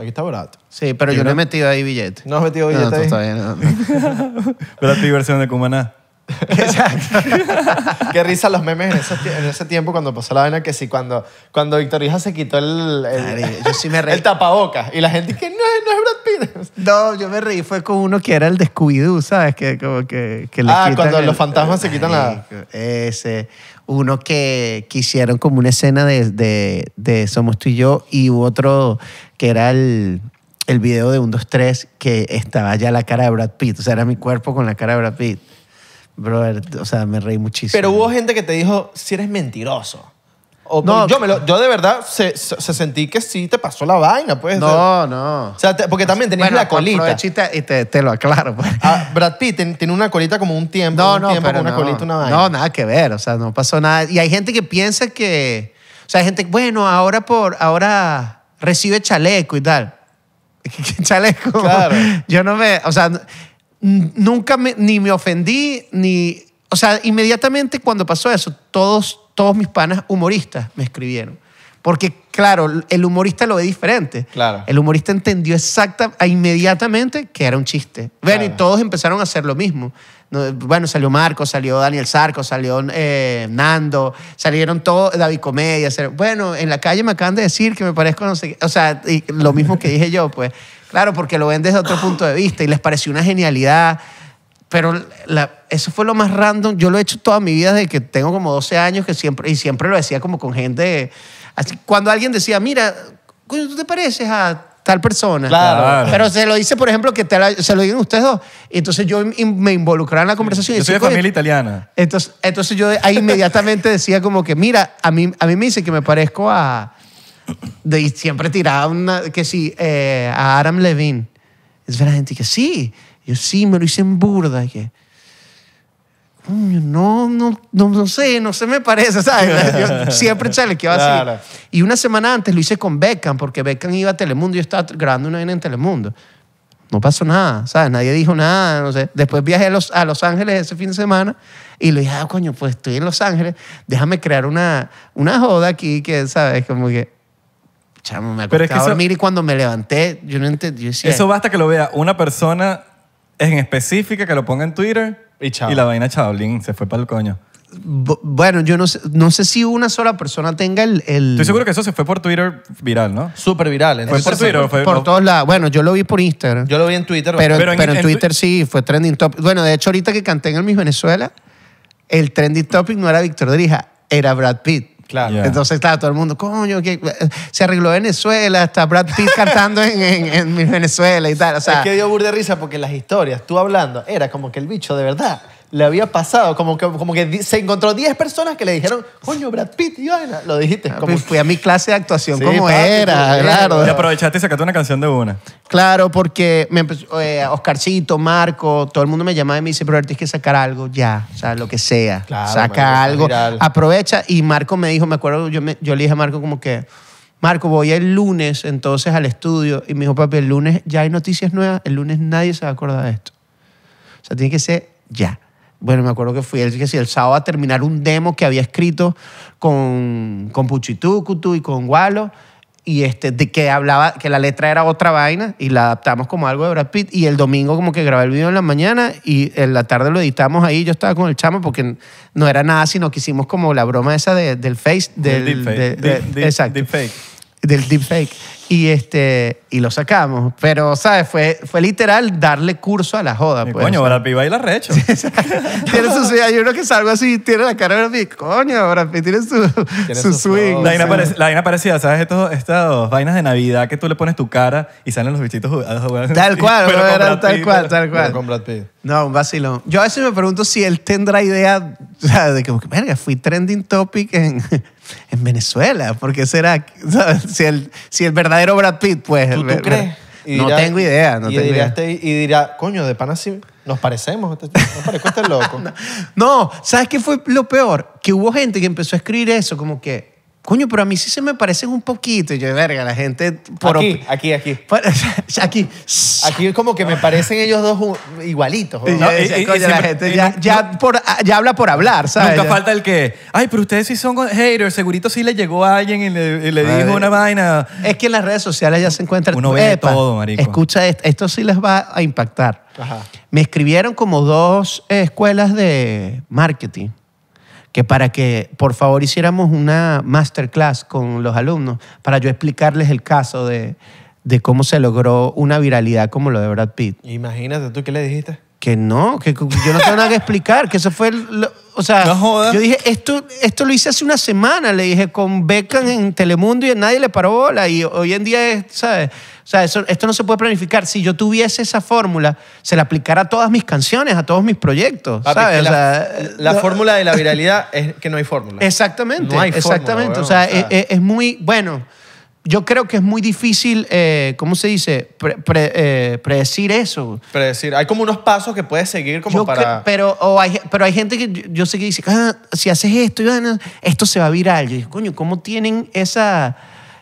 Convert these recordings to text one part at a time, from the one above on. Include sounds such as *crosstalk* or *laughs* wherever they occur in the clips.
Aquí está barato. Sí, pero yo no he metido ahí billetes. No has metido billete no, ahí. Está bien, pero tu versión de Cumaná. *laughs* Exacto. *laughs* Qué risa los memes en ese, tiempo cuando pasó la vaina que sí, cuando, cuando Víctor se quitó el, el, tapabocas y la gente que no. No, yo me reí, fue con uno que era el de ¿sabes? Que, como que, ah, cuando los fantasmas se quitan la... Ese. Uno que, quisieron hicieron como una escena de, de, Somos tú y yo y otro que era el el video de 1, 2, 3 que estaba ya la cara de Brad Pitt. O sea, era mi cuerpo con la cara de Brad Pitt. Brother, o sea, me reí muchísimo. Pero hubo gente que te dijo, si eres mentiroso no, yo, de verdad se, sentí que sí te pasó la vaina, pues. No, no. O sea, porque también tenías la colita. y te, lo aclaro. Pues. Ah, Brad Pitt tiene una colita como un tiempo, no, no, no, No, nada que ver, o sea, no pasó nada. Y hay gente que piensa que, o sea, hay gente, bueno, ahora por, ahora recibe chaleco y tal. *laughs* chaleco? Claro. *laughs* Yo no me, o sea, nunca ni me ofendí, ni o sea, inmediatamente cuando pasó eso, todos, todos mis panas humoristas me escribieron. Porque, claro, el humorista lo ve diferente. Claro. El humorista entendió exacta, inmediatamente que era un chiste. Bueno, y todos empezaron a hacer lo mismo. Bueno, salió Marco, salió Daniel Sarco, salió eh, Nando, salieron todos, David Comedia. Bueno, en la calle me acaban de decir que me parezco O sea, lo mismo que dije yo, pues. Claro, porque lo ven desde otro punto de vista y les pareció una genialidad pero la, eso fue lo más random. Yo lo he hecho toda mi vida desde que tengo como 12 años que siempre, y siempre lo decía como con gente. Así, cuando alguien decía, mira, tú te pareces a tal persona. Claro. Pero se lo dice, por ejemplo, que se lo digan ustedes dos. Y entonces yo me involucraba en la conversación. Yo y soy de familia italiana. Entonces, entonces yo ahí inmediatamente *laughs* decía como que, mira, a mí, a mí me dicen que me parezco a... De, siempre tiraba una, que sí, eh, a Adam Levine. Es verdad, gente que sí. Yo sí, me lo hice en burda. Que, no, no, no, no, sé, no se me parece, ¿sabes? *laughs* siempre chale, que va Y una semana antes lo hice con Beckham, porque Beckham iba a Telemundo y yo estaba grabando una vaina en Telemundo. No pasó nada, ¿sabes? Nadie dijo nada, no sé. Después viajé a Los, a los Ángeles ese fin de semana y le dije, ah, coño, pues estoy en Los Ángeles, déjame crear una, una joda aquí que, ¿sabes? Como que chamo, me acosté a dormir y cuando me levanté, yo no entendí. eso basta que lo vea una persona en específica que lo ponga en Twitter y, chao. y la vaina chablín se fue para el coño. bueno, yo no sé, no sé si una sola persona tenga el... Estoy seguro que eso se fue por Twitter viral, ¿no? Súper viral. Fue por Twitter. fue- por todos lados. Bueno, yo lo vi por Instagram. Yo lo vi en Twitter. pero, en, Twitter sí, fue trending topic. Bueno, de hecho, ahorita que canté en el Miss Venezuela, el trending topic no era Víctor Drija, era Brad Pitt. Entonces, estaba todo el mundo, coño, eh, se arregló Venezuela, está Brad Pitt cantando en, Venezuela y tal. O sea, es que dio de risa porque las historias, tú hablando, era como que el bicho de verdad le había pasado, como que, como que se encontró 10 personas que le dijeron, coño, Brad Pitt Lo dijiste. Ah, como... Pues, fui a mi clase de actuación, como era? Claro. Y aprovechaste y sacaste una canción de una. Claro, porque me eh, Oscarcito, Marco, todo el mundo me llamaba y me dice, pero tienes que sacar algo ya, o sea, lo que sea. Saca algo, aprovecha. Y Marco me dijo, me acuerdo, yo, me- yo le dije a Marco como que, Marco, voy el lunes entonces al estudio. Y me dijo, papi, el lunes ya hay noticias nuevas, el lunes nadie se va a acordar de esto. O sea, tiene que ser ya bueno, me acuerdo que fui el, que el sábado a terminar un demo que había escrito con, con Cutú y con Walo, y este, de que hablaba, que la letra era otra vaina, y la adaptamos como algo de Brad Pitt, y el domingo como que grabé el video en la mañana, y en la tarde lo editamos ahí, yo estaba con el chamo, porque no era nada, sino que hicimos como la broma esa del face, del... deepfake. Del Y este y lo sacamos. Pero, ¿sabes? Fue, fue literal darle curso a la joda. Eh, pues, coño, Brad Pitt baila recho. *laughs* tiene su swing. Hay uno que salgo así tiene la cara de Brad Pitt. Coño, Brad Pitt tiene su, swing. La vaina, parecida, ¿sabes? Estos, estas vainas de Navidad que tú le pones tu cara y salen los bichitos jugando. Tal *laughs* cual, tal cual, tal cual. No, un vacilón. Yo a veces me pregunto si él tendrá idea o sea, de que, verga, fui trending topic en, *laughs* Venezuela. porque será? Si el, si el verdadero Brad Pitt, pues, ¿Tú, crees? no tengo idea. Este, y, dirá, coño, de pana sí nos parecemos. Este, no parezco este *laughs* loco. no, ¿sabes qué fue lo peor? Que hubo gente que empezó a escribir eso como que, coño, pero a mí sí se me parecen un poquito. Y yo, verga, la gente... aquí, aquí, aquí. *laughs* aquí. Aquí es como que me parecen ellos dos igualitos. y, la gente ya, por, habla por hablar, ¿sabes? Nunca falta el que, ay, pero ustedes sí son haters, segurito sí le llegó a alguien y le, le dijo una vaina. Es que en las redes sociales ya se encuentran... Uno ve todo, marico. Escucha esto, esto sí les va a impactar. Me escribieron como dos eh, escuelas de marketing que para que por favor hiciéramos una masterclass con los alumnos para yo explicarles el caso de, de cómo se logró una viralidad como lo de Brad Pitt. Imagínate, ¿tú qué le dijiste? Que no, que yo no tengo nada que explicar, que eso fue lo, o sea, yo dije, esto, esto lo hice hace una semana, le dije, con Beckham en Telemundo y nadie le paró bola. Y hoy en día, ¿sabes? O sea, esto no se puede planificar. Si yo tuviese esa fórmula, se la aplicara a todas mis canciones, a todos mis proyectos, ¿sabes? la, fórmula de la viralidad es que no hay fórmula. Exactamente, no hay fórmula, exactamente. o sea, e, e, es muy, bueno yo creo que es muy difícil, eh, ¿cómo se dice? Eh, predecir eso. Predecir. Hay como unos pasos que puedes seguir como para... Pero, o hay, pero hay gente que yo, sé que dice, ah, si haces esto, esto se va a viral. Yo digo, coño, ¿cómo tienen esa...?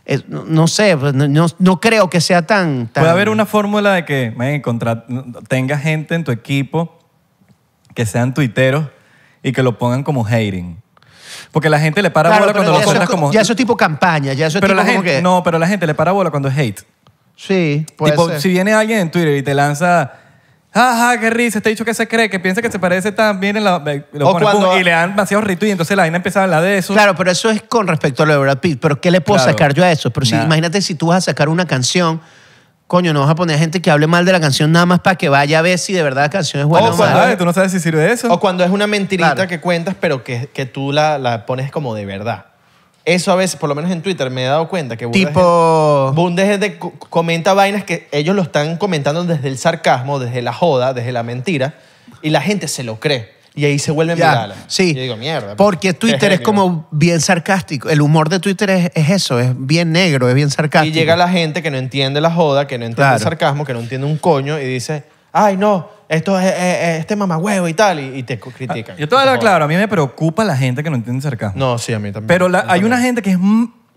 Eh, no, sé, pues, no, no, creo que sea tan, tan... Puede haber una fórmula de que man, tenga gente en tu equipo que sean tuiteros y que lo pongan como hating. Porque la gente le para bola cuando lo ya, como... ya eso es tipo campaña, ya eso es tipo como No, pero la gente le para bola cuando es hate. Sí, puede tipo, si viene alguien en Twitter y te lanza... Ajá, qué risa, este dicho que se cree, que piensa que se parece también en la... y le dan demasiado rito y entonces la gente empezaba a hablar de eso. Claro, pero eso es con respecto a lo de Brad Pitt. Pero ¿qué le puedo sacar yo a eso? Pero imagínate si tú vas a sacar una canción coño, no vas a poner gente que hable mal de la canción nada más para que vaya a ver si de verdad la canción es buena o, no sabes si eso. O cuando es una mentirita que cuentas, pero que, tú la, pones como de verdad. Eso a veces, por lo menos en Twitter, me he dado cuenta que tipo Bundes comenta vainas que ellos lo están comentando desde el sarcasmo, desde la joda, desde la mentira, y la gente se lo cree. Y ahí se vuelven virales. sí. Yo digo, mierda. Porque Twitter es como bien sarcástico. El humor de Twitter es, eso, es bien negro, es bien sarcástico. Y llega la gente que no entiende la joda, que no entiende el sarcasmo, que no entiende un coño y dice, ay, no, esto es, este mamagüevo y tal, y, te critica critican. Ah, yo te voy claro, a mí me preocupa la gente que no entiende el sarcasmo. No, sí, a mí también. Pero hay una gente que es...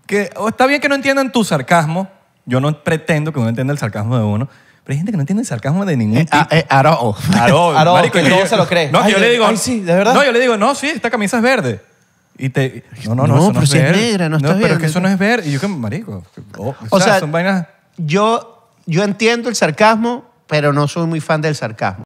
que está bien que no entiendan tu sarcasmo. Yo no pretendo que uno entienda el sarcasmo de uno. Pero hay gente que no entiende el sarcasmo de ningún eh, ah, tipo. Aro. Eh, Aro. *laughs* Marico, que todo se lo cree. No, yo le digo. Ay, sí, de verdad. No, yo le digo, no, sí, esta camisa es verde. Y te. No, no, no. No, eso pero no si es, negra, no, no Pero que eso no es verde. Y yo, que marico. Oh, o, sea, sea, son vainas. Yo, yo entiendo el sarcasmo, pero no soy muy fan del sarcasmo.